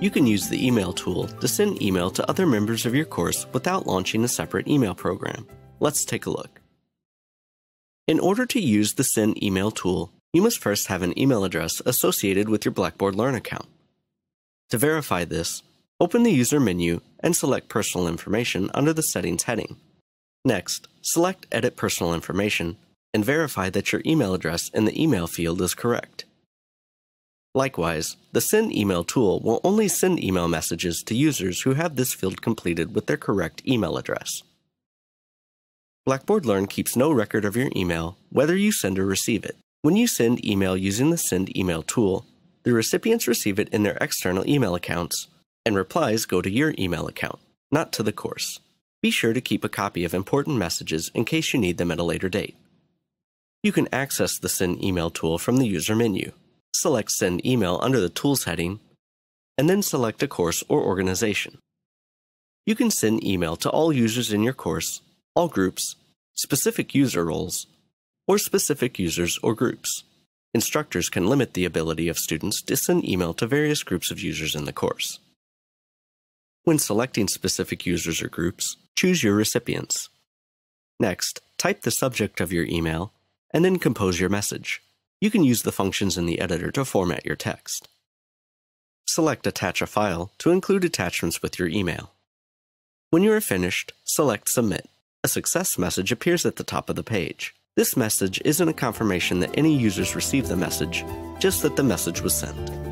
you can use the email tool to send email to other members of your course without launching a separate email program. Let's take a look. In order to use the Send Email tool, you must first have an email address associated with your Blackboard Learn account. To verify this, open the User menu and select Personal Information under the Settings heading. Next, select Edit Personal Information and verify that your email address in the email field is correct. Likewise, the Send Email tool will only send email messages to users who have this field completed with their correct email address. Blackboard Learn keeps no record of your email, whether you send or receive it. When you send email using the Send Email tool, the recipients receive it in their external email accounts, and replies go to your email account, not to the course. Be sure to keep a copy of important messages in case you need them at a later date. You can access the Send Email tool from the user menu select Send Email under the Tools heading, and then select a course or organization. You can send email to all users in your course, all groups, specific user roles, or specific users or groups. Instructors can limit the ability of students to send email to various groups of users in the course. When selecting specific users or groups, choose your recipients. Next, type the subject of your email and then compose your message you can use the functions in the editor to format your text. Select Attach a file to include attachments with your email. When you are finished, select Submit. A success message appears at the top of the page. This message isn't a confirmation that any users received the message, just that the message was sent.